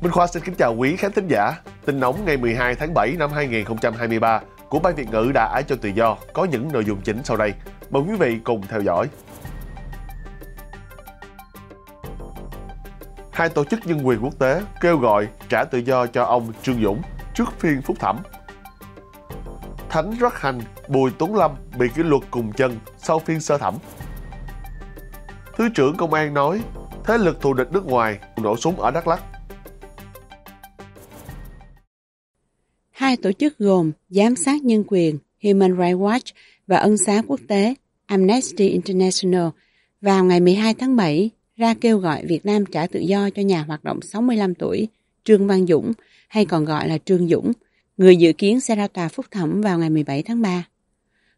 Minh Khoa xin kính chào quý khán thính giả. Tin nóng ngày 12 tháng 7 năm 2023 của Ban Việt ngữ đã ái cho tự do có những nội dung chính sau đây. Mời quý vị cùng theo dõi. Hai tổ chức nhân quyền quốc tế kêu gọi trả tự do cho ông Trương Dũng trước phiên phúc thẩm. Thánh Rắc Hành Bùi Tuấn Lâm bị kỷ luật cùng chân sau phiên sơ thẩm. Thứ trưởng Công an nói thế lực thù địch nước ngoài nổ súng ở Đắk Lắk Hai tổ chức gồm Giám sát Nhân quyền Human Rights Watch và Ân xá Quốc tế Amnesty International vào ngày 12 tháng 7 ra kêu gọi Việt Nam trả tự do cho nhà hoạt động 65 tuổi Trương Văn Dũng hay còn gọi là Trương Dũng, người dự kiến sẽ ra tòa phúc thẩm vào ngày 17 tháng 3.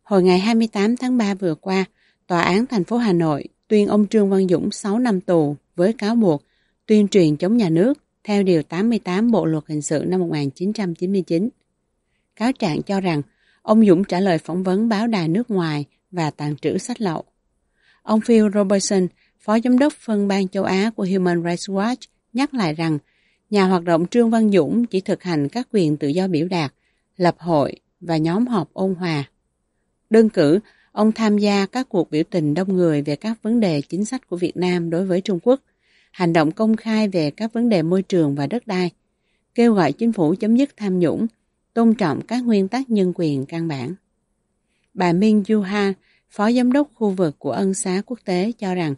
Hồi ngày 28 tháng 3 vừa qua, Tòa án thành phố Hà Nội tuyên ông Trương Văn Dũng 6 năm tù với cáo buộc tuyên truyền chống nhà nước theo Điều 88 Bộ Luật Hình sự năm 1999 cáo trạng cho rằng ông Dũng trả lời phỏng vấn báo đài nước ngoài và tàn trữ sách lậu. Ông Phil Robertson, phó giám đốc phân ban châu Á của Human Rights Watch, nhắc lại rằng nhà hoạt động Trương Văn Dũng chỉ thực hành các quyền tự do biểu đạt, lập hội và nhóm họp ôn hòa. Đơn cử, ông tham gia các cuộc biểu tình đông người về các vấn đề chính sách của Việt Nam đối với Trung Quốc, hành động công khai về các vấn đề môi trường và đất đai, kêu gọi chính phủ chấm dứt tham nhũng tôn trọng các nguyên tắc nhân quyền căn bản. Bà Minh Juha, Phó Giám đốc khu vực của Ân xá quốc tế cho rằng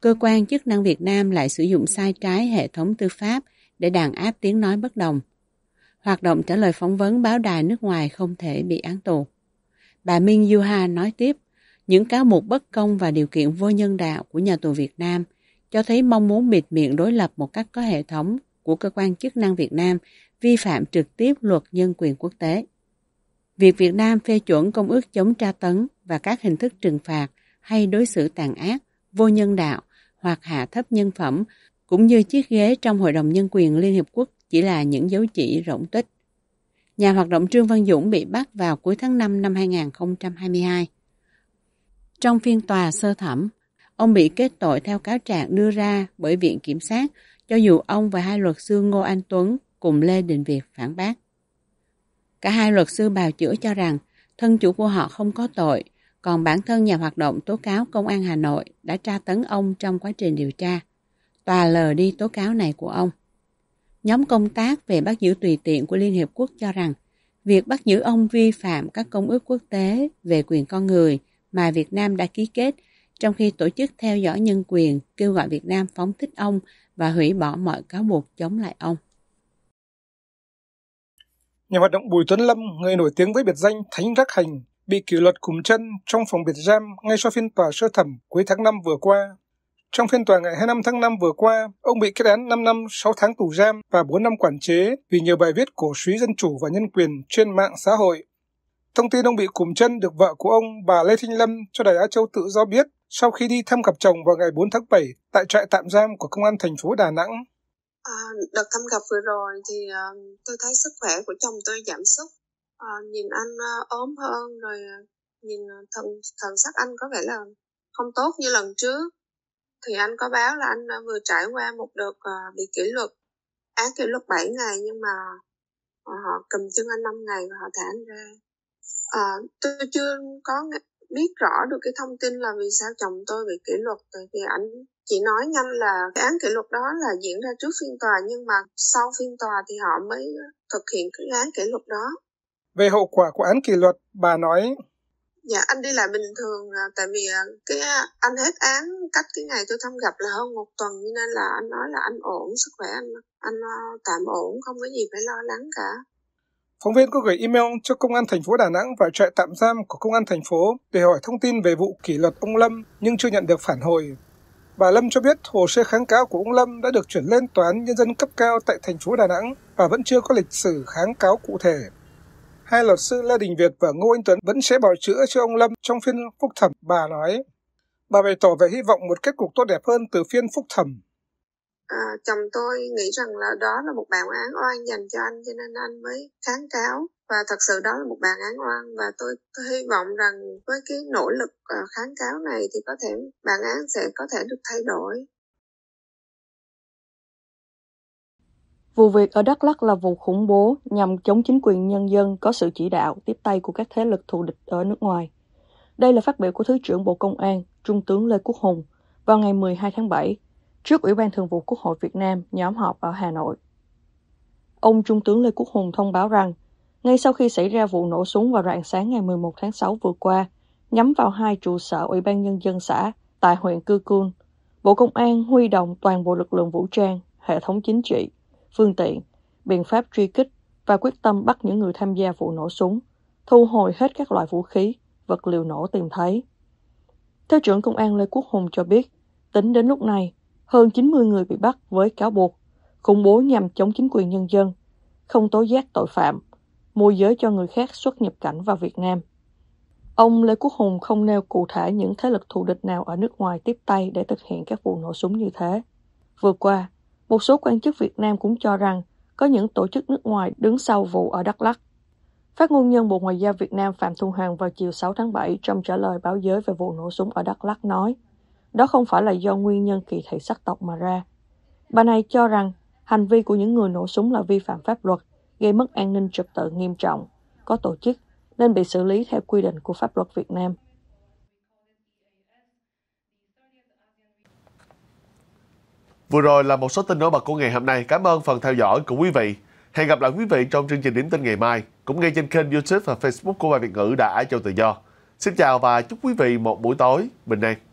cơ quan chức năng Việt Nam lại sử dụng sai trái hệ thống tư pháp để đàn áp tiếng nói bất đồng. Hoạt động trả lời phỏng vấn báo đài nước ngoài không thể bị án tù. Bà Minh Juha nói tiếp, những cáo buộc bất công và điều kiện vô nhân đạo của nhà tù Việt Nam cho thấy mong muốn bịt miệng đối lập một cách có hệ thống của cơ quan chức năng Việt Nam vi phạm trực tiếp luật nhân quyền quốc tế. Việc Việt Nam phê chuẩn công ước chống tra tấn và các hình thức trừng phạt hay đối xử tàn ác, vô nhân đạo hoặc hạ thấp nhân phẩm cũng như chiếc ghế trong Hội đồng Nhân quyền Liên Hiệp Quốc chỉ là những dấu chỉ rỗng tích. Nhà hoạt động Trương Văn Dũng bị bắt vào cuối tháng 5 năm 2022. Trong phiên tòa sơ thẩm, ông bị kết tội theo cáo trạng đưa ra bởi Viện Kiểm sát cho dù ông và hai luật sư Ngô Anh Tuấn cùng Lê Đình Việt phản bác. Cả hai luật sư bào chữa cho rằng thân chủ của họ không có tội, còn bản thân nhà hoạt động tố cáo Công an Hà Nội đã tra tấn ông trong quá trình điều tra. Tòa lờ đi tố cáo này của ông. Nhóm công tác về bắt giữ tùy tiện của Liên Hiệp Quốc cho rằng việc bắt giữ ông vi phạm các công ước quốc tế về quyền con người mà Việt Nam đã ký kết trong khi tổ chức theo dõi nhân quyền kêu gọi Việt Nam phóng thích ông và hủy bỏ mọi cáo buộc chống lại ông. Nhà hoạt động Bùi Tuấn Lâm, người nổi tiếng với biệt danh Thánh Rắc Hành, bị kỷ luật cùng chân trong phòng biệt giam ngay sau phiên tòa sơ thẩm cuối tháng 5 vừa qua. Trong phiên tòa ngày 25 tháng 5 vừa qua, ông bị kết án 5 năm 6 tháng tù giam và 4 năm quản chế vì nhiều bài viết cổ suý dân chủ và nhân quyền trên mạng xã hội. Thông tin ông bị cùm chân được vợ của ông, bà Lê Thanh Lâm, cho Đài Á Châu tự do biết sau khi đi thăm gặp chồng vào ngày 4 tháng 7 tại trại tạm giam của Công an thành phố Đà Nẵng. À, đợt thăm gặp vừa rồi thì à, tôi thấy sức khỏe của chồng tôi giảm sút. À, nhìn anh à, ốm hơn rồi à, nhìn thần thần sắc anh có vẻ là không tốt như lần trước. Thì anh có báo là anh à, vừa trải qua một đợt à, bị kỷ luật, án kỷ luật 7 ngày nhưng mà họ cầm chân anh 5 ngày và họ thả anh ra. À, tôi chưa có biết rõ được cái thông tin là vì sao chồng tôi bị kỷ luật tại vì ảnh chỉ nói nhanh là cái án kỷ luật đó là diễn ra trước phiên tòa nhưng mà sau phiên tòa thì họ mới thực hiện cái án kỷ luật đó về hậu quả của án kỷ luật bà nói dạ anh đi lại bình thường à, tại vì à, cái à, anh hết án cách cái ngày tôi thăm gặp là hơn một tuần nên là anh nói là anh ổn sức khỏe anh anh tạm ổn không có gì phải lo lắng cả Phóng viên có gửi email cho công an thành phố Đà Nẵng và trại tạm giam của công an thành phố để hỏi thông tin về vụ kỷ luật ông Lâm nhưng chưa nhận được phản hồi. Bà Lâm cho biết hồ sơ kháng cáo của ông Lâm đã được chuyển lên tòa án nhân dân cấp cao tại thành phố Đà Nẵng và vẫn chưa có lịch sử kháng cáo cụ thể. Hai luật sư Lê Đình Việt và Ngô Anh Tuấn vẫn sẽ bảo chữa cho ông Lâm trong phiên phúc thẩm, bà nói. Bà bày tỏ về hy vọng một kết cục tốt đẹp hơn từ phiên phúc thẩm à, chồng tôi nghĩ rằng là đó là một bản án oan dành cho anh cho nên anh mới kháng cáo và thật sự đó là một bản án oan và tôi, tôi hy vọng rằng với cái nỗ lực ờ, kháng cáo này thì có thể bản án sẽ có thể được thay đổi Vụ việc ở Đắk Lắk là vụ khủng bố nhằm chống chính quyền nhân dân có sự chỉ đạo tiếp tay của các thế lực thù địch ở nước ngoài. Đây là phát biểu của Thứ trưởng Bộ Công an, Trung tướng Lê Quốc Hùng vào ngày 12 tháng 7 trước Ủy ban Thường vụ Quốc hội Việt Nam nhóm họp ở Hà Nội. Ông Trung tướng Lê Quốc Hùng thông báo rằng, ngay sau khi xảy ra vụ nổ súng vào rạng sáng ngày 11 tháng 6 vừa qua, nhắm vào hai trụ sở Ủy ban Nhân dân xã tại huyện Cư Cun, Bộ Công an huy động toàn bộ lực lượng vũ trang, hệ thống chính trị, phương tiện, biện pháp truy kích và quyết tâm bắt những người tham gia vụ nổ súng, thu hồi hết các loại vũ khí, vật liệu nổ tìm thấy. Theo trưởng Công an Lê Quốc Hùng cho biết, tính đến lúc này, hơn 90 người bị bắt với cáo buộc khủng bố nhằm chống chính quyền nhân dân, không tố giác tội phạm, môi giới cho người khác xuất nhập cảnh vào Việt Nam. Ông Lê Quốc Hùng không nêu cụ thể những thế lực thù địch nào ở nước ngoài tiếp tay để thực hiện các vụ nổ súng như thế. Vừa qua, một số quan chức Việt Nam cũng cho rằng có những tổ chức nước ngoài đứng sau vụ ở Đắk Lắk. Phát ngôn nhân Bộ Ngoại giao Việt Nam Phạm Thu Hằng vào chiều 6 tháng 7 trong trả lời báo giới về vụ nổ súng ở Đắk Lắk nói – đó không phải là do nguyên nhân kỳ thị sắc tộc mà ra. Bà này cho rằng hành vi của những người nổ súng là vi phạm pháp luật, gây mất an ninh trật tự nghiêm trọng, có tổ chức, nên bị xử lý theo quy định của pháp luật Việt Nam. Vừa rồi là một số tin nổi bật của ngày hôm nay. Cảm ơn phần theo dõi của quý vị. Hẹn gặp lại quý vị trong chương trình điểm tin ngày mai, cũng ngay trên kênh YouTube và Facebook của bài Việt ngữ đã Châu Tự Do. Xin chào và chúc quý vị một buổi tối bình an.